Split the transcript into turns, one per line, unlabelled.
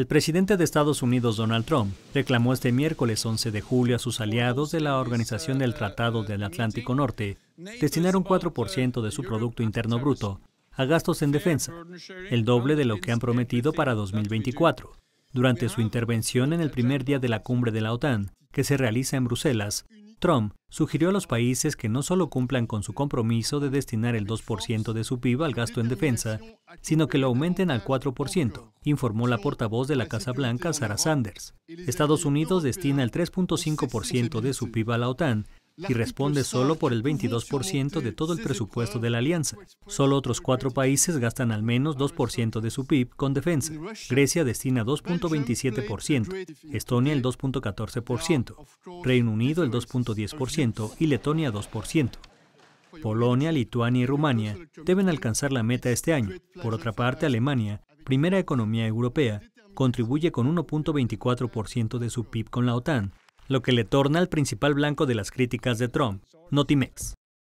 El presidente de Estados Unidos, Donald Trump, reclamó este miércoles 11 de julio a sus aliados de la Organización del Tratado del Atlántico Norte destinar un 4% de su Producto Interno Bruto a gastos en defensa, el doble de lo que han prometido para 2024. Durante su intervención en el primer día de la cumbre de la OTAN, que se realiza en Bruselas, Trump sugirió a los países que no solo cumplan con su compromiso de destinar el 2% de su PIB al gasto en defensa, sino que lo aumenten al 4%, informó la portavoz de la Casa Blanca, Sarah Sanders. Estados Unidos destina el 3.5% de su PIB a la OTAN,
y responde solo
por el 22% de todo el presupuesto de la alianza. Solo otros cuatro países gastan al menos 2% de su PIB con defensa. Grecia destina 2.27%, Estonia el 2.14%, Reino Unido el 2.10% y Letonia 2%. Polonia, Lituania y Rumania deben alcanzar la meta este año. Por otra parte, Alemania, primera economía europea, contribuye con 1.24% de su PIB con la OTAN lo que le torna al principal blanco de las críticas de Trump, Notimex.